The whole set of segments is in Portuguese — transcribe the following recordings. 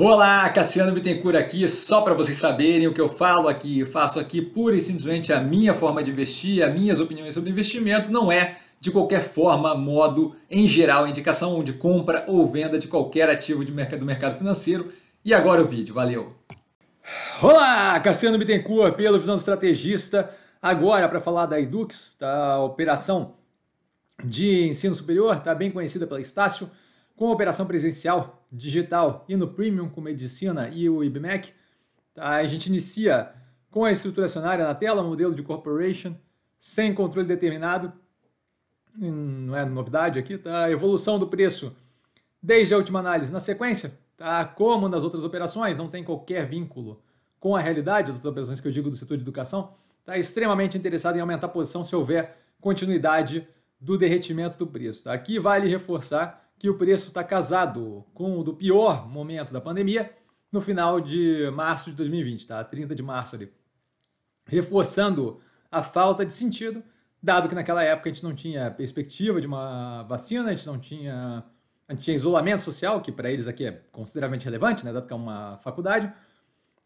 Olá, Cassiano Bittencourt aqui, só para vocês saberem o que eu falo aqui, eu faço aqui pura e simplesmente a minha forma de investir, as minhas opiniões sobre investimento, não é de qualquer forma, modo, em geral, indicação de compra ou venda de qualquer ativo de mercado, do mercado financeiro. E agora o vídeo, valeu! Olá, Cassiano Bittencourt, pelo Visão do Estrategista, agora para falar da Edux, da operação de ensino superior, tá bem conhecida pela Estácio, com operação presencial, digital e no premium com medicina e o IBMEC, tá? a gente inicia com a estrutura acionária na tela, modelo de corporation, sem controle determinado, hum, não é novidade aqui, tá? A evolução do preço desde a última análise na sequência, tá? Como nas outras operações, não tem qualquer vínculo com a realidade das operações que eu digo do setor de educação, tá extremamente interessado em aumentar a posição se houver continuidade do derretimento do preço. Tá? Aqui vale reforçar que o preço está casado com o do pior momento da pandemia no final de março de 2020, tá? 30 de março ali. Reforçando a falta de sentido, dado que naquela época a gente não tinha perspectiva de uma vacina, a gente não tinha, a gente tinha isolamento social, que para eles aqui é consideravelmente relevante, né, dado que é uma faculdade.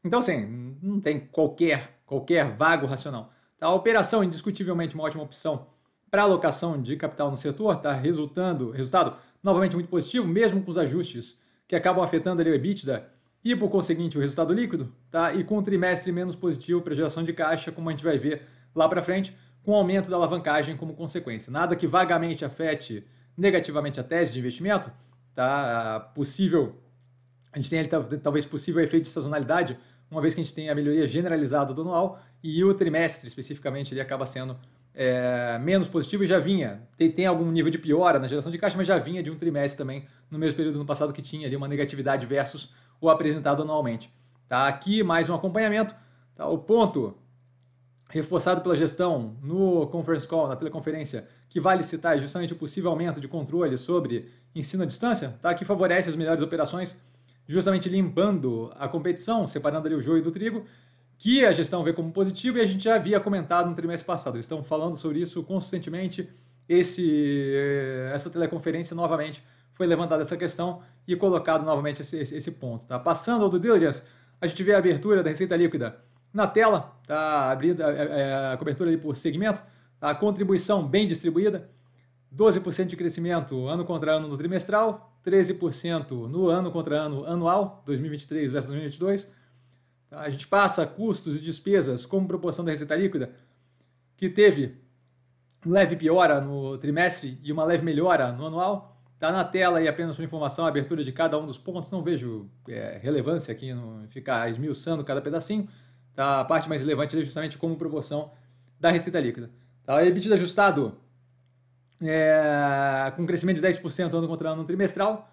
Então, assim, não tem qualquer, qualquer vago racional. Tá? A operação indiscutivelmente uma ótima opção para alocação de capital no setor, tá resultando, resultado novamente muito positivo, mesmo com os ajustes que acabam afetando ali o EBITDA e, por conseguinte, o resultado líquido, tá? E com um trimestre menos positivo para geração de caixa, como a gente vai ver lá para frente, com aumento da alavancagem como consequência. Nada que vagamente afete negativamente a tese de investimento, tá? A possível a gente tem ali talvez possível efeito de sazonalidade, uma vez que a gente tem a melhoria generalizada do anual e o trimestre especificamente ele acaba sendo é, menos positivo e já vinha. Tem, tem algum nível de piora na geração de caixa, mas já vinha de um trimestre também, no mesmo período do ano passado, que tinha ali uma negatividade versus o apresentado anualmente. Tá? Aqui mais um acompanhamento. Tá? O ponto reforçado pela gestão no conference call, na teleconferência, que vale citar é justamente o possível aumento de controle sobre ensino à distância, tá? que favorece as melhores operações, justamente limpando a competição, separando ali o joio do trigo que a gestão vê como positivo e a gente já havia comentado no trimestre passado. Eles estão falando sobre isso constantemente. Esse, eh, essa teleconferência novamente foi levantada essa questão e colocado novamente esse, esse, esse ponto. Tá? Passando ao do diligence, a gente vê a abertura da receita líquida na tela, tá abrindo a, eh, a, eh, a cobertura ali por segmento, tá? a contribuição bem distribuída, 12% de crescimento ano contra ano no trimestral, 13% no ano contra ano anual, 2023 versus 2022, a gente passa custos e despesas como proporção da receita líquida, que teve leve piora no trimestre e uma leve melhora no anual. Está na tela e apenas para informação a abertura de cada um dos pontos. Não vejo é, relevância aqui no ficar esmiuçando cada pedacinho. Tá? A parte mais relevante é justamente como proporção da receita líquida. Tá? EBITDA ajustado é, com crescimento de 10% ano contra ano no trimestral,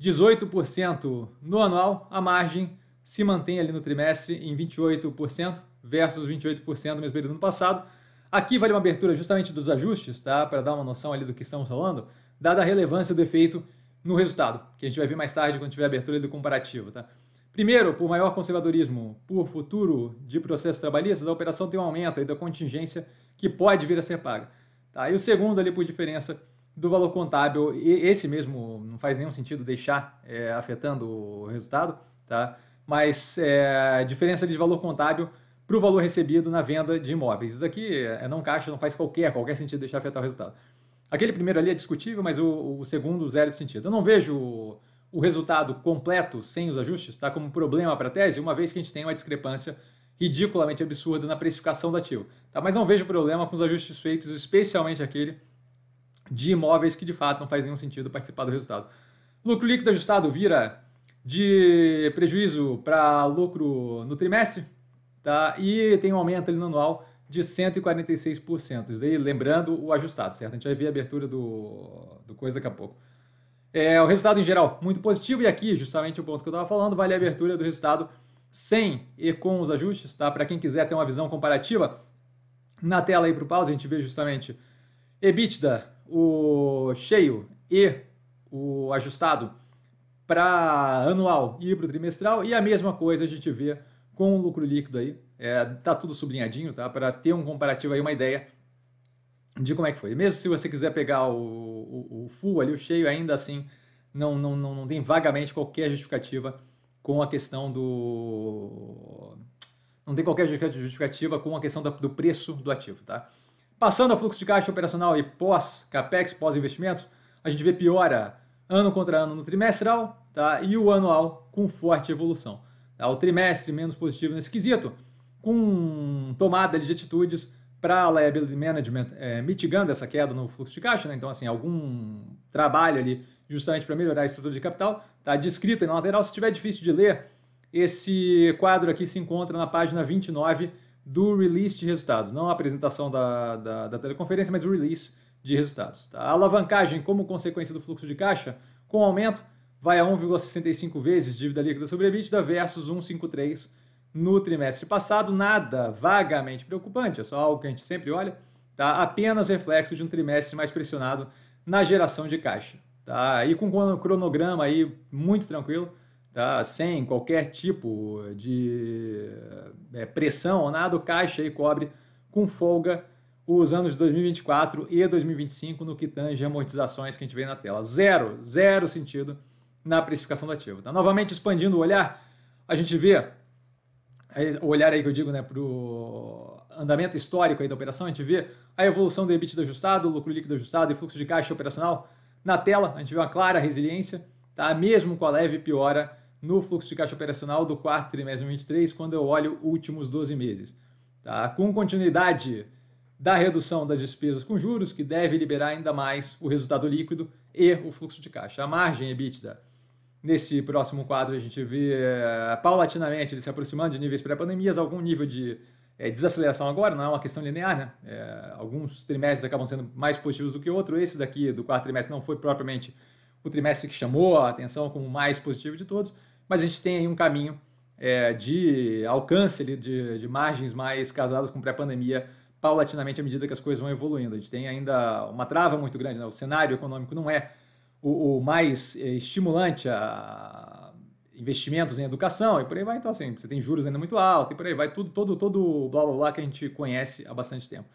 18% no anual, a margem se mantém ali no trimestre em 28% versus 28% no mesmo período do ano passado. Aqui vale uma abertura justamente dos ajustes, tá? Para dar uma noção ali do que estamos falando, dada a relevância do efeito no resultado, que a gente vai ver mais tarde quando tiver a abertura do comparativo, tá? Primeiro, por maior conservadorismo, por futuro de processos trabalhistas, a operação tem um aumento aí da contingência que pode vir a ser paga. Tá? E o segundo ali por diferença do valor contábil, e esse mesmo não faz nenhum sentido deixar é, afetando o resultado, tá? mas é, diferença de valor contábil para o valor recebido na venda de imóveis. Isso aqui é não caixa, não faz qualquer, qualquer sentido deixar afetar o resultado. Aquele primeiro ali é discutível, mas o, o segundo, zero sentido. Eu não vejo o resultado completo sem os ajustes, tá? Como problema para a tese, uma vez que a gente tem uma discrepância ridiculamente absurda na precificação do ativo. Tá? Mas não vejo problema com os ajustes feitos, especialmente aquele de imóveis que de fato não faz nenhum sentido participar do resultado. Lucro líquido ajustado vira de prejuízo para lucro no trimestre, tá? E tem um aumento ali no anual de 146%. Daí, lembrando o ajustado, certo? A gente vai ver a abertura do, do coisa daqui a pouco. É, o resultado em geral, muito positivo, e aqui, justamente o ponto que eu estava falando, vale a abertura do resultado sem e com os ajustes, tá? Para quem quiser ter uma visão comparativa, na tela aí para o pause a gente vê justamente EBITDA, o cheio e o ajustado para anual e para o trimestral, e a mesma coisa a gente vê com o lucro líquido aí. É, tá tudo sublinhadinho, tá? Para ter um comparativo aí, uma ideia de como é que foi. Mesmo se você quiser pegar o, o, o full ali, o cheio, ainda assim não, não, não, não tem vagamente qualquer justificativa com a questão do. Não tem qualquer justificativa com a questão do preço do ativo, tá? Passando ao fluxo de caixa operacional e pós-capex, pós-investimentos, a gente vê piora ano contra ano no trimestral, tá? e o anual com forte evolução. Tá? O trimestre menos positivo nesse quesito, com tomada de atitudes para liability management, é, mitigando essa queda no fluxo de caixa. Né? Então, assim, algum trabalho ali justamente para melhorar a estrutura de capital, está descrita na lateral. Se tiver difícil de ler, esse quadro aqui se encontra na página 29 do release de resultados, não a apresentação da, da, da teleconferência, mas o release de resultados. Tá? A alavancagem como consequência do fluxo de caixa, com aumento, vai a 1,65 vezes dívida líquida sobre EBITDA versus 1,53 no trimestre passado. Nada vagamente preocupante, é só algo que a gente sempre olha. Tá? Apenas reflexo de um trimestre mais pressionado na geração de caixa. Tá? E com um cronograma aí muito tranquilo, tá? sem qualquer tipo de eh, pressão ou nada, o caixa aí cobre com folga os anos de 2024 e 2025 no que tange amortizações que a gente vê na tela. Zero, zero sentido na precificação do ativo. Tá? Novamente, expandindo o olhar, a gente vê é, o olhar aí que eu digo né, para o andamento histórico aí da operação, a gente vê a evolução do EBITDA ajustado, lucro líquido ajustado e fluxo de caixa operacional na tela, a gente vê uma clara resiliência, tá? mesmo com a leve piora no fluxo de caixa operacional do quarto trimestre de 2023, quando eu olho últimos 12 meses. Tá? Com continuidade da redução das despesas com juros, que deve liberar ainda mais o resultado líquido e o fluxo de caixa. A margem EBITDA Nesse próximo quadro, a gente vê é, paulatinamente ele se aproximando de níveis pré-pandemias, algum nível de é, desaceleração agora, não é uma questão linear, né? É, alguns trimestres acabam sendo mais positivos do que outro. Esse daqui, do quarto trimestre, não foi propriamente o trimestre que chamou a atenção como o mais positivo de todos, mas a gente tem aí um caminho eh, de alcance ali, de, de margens mais casadas com pré-pandemia paulatinamente à medida que as coisas vão evoluindo. A gente tem ainda uma trava muito grande, né? o cenário econômico não é o, o mais eh, estimulante a investimentos em educação e por aí vai. Então, assim, você tem juros ainda muito altos e por aí vai. Tudo, todo, todo blá blá blá que a gente conhece há bastante tempo.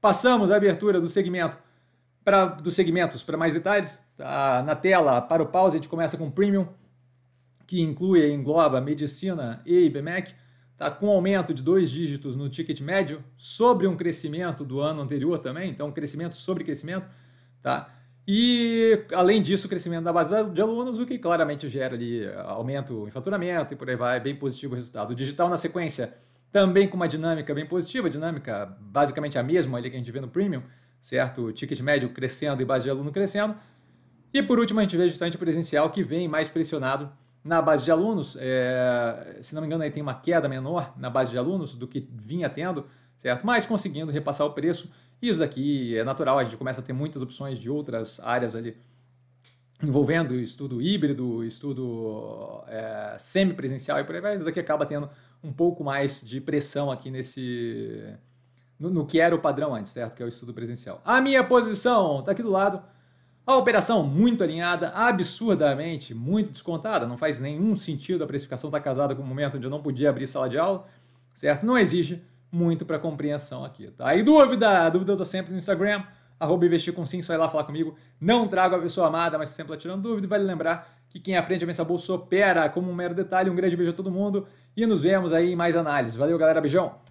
Passamos a abertura do segmento para dos segmentos para mais detalhes. Tá na tela, para o pause, a gente começa com Premium, que inclui e engloba medicina e IBMEC, tá com aumento de dois dígitos no ticket médio, sobre um crescimento do ano anterior também, então crescimento sobre crescimento, tá? E, além disso, o crescimento da base de alunos, o que claramente gera ali eh, aumento em faturamento e por aí vai, bem positivo o resultado. O digital, na sequência, também com uma dinâmica bem positiva, dinâmica basicamente a mesma ali que a gente vê no Premium, certo? O ticket médio crescendo e base de aluno crescendo. E, por último, a gente vê justamente o presencial que vem mais pressionado na base de alunos. É, se não me engano, aí tem uma queda menor na base de alunos do que vinha tendo, certo? Mas conseguindo repassar o preço, isso daqui é natural, a gente começa a ter muitas opções de outras áreas ali envolvendo estudo híbrido, estudo é, semipresencial e por aí vai, isso daqui acaba tendo um pouco mais de pressão aqui nesse no, no, que era o padrão antes, certo? Que é o estudo presencial. A minha posição está aqui do lado. A operação muito alinhada, absurdamente muito descontada, não faz nenhum sentido a precificação estar tá casada com o momento onde eu não podia abrir sala de aula, certo? Não exige muito para compreensão aqui, tá? E dúvida, a dúvida tá sempre no Instagram, arroba investir com sim, só ir lá falar comigo. Não trago a pessoa amada, mas sempre atirando tirando dúvida. vale lembrar que quem aprende a pensar bolsa opera como um mero detalhe. Um grande beijo a todo mundo e nos vemos aí em mais análise. Valeu, galera. Beijão!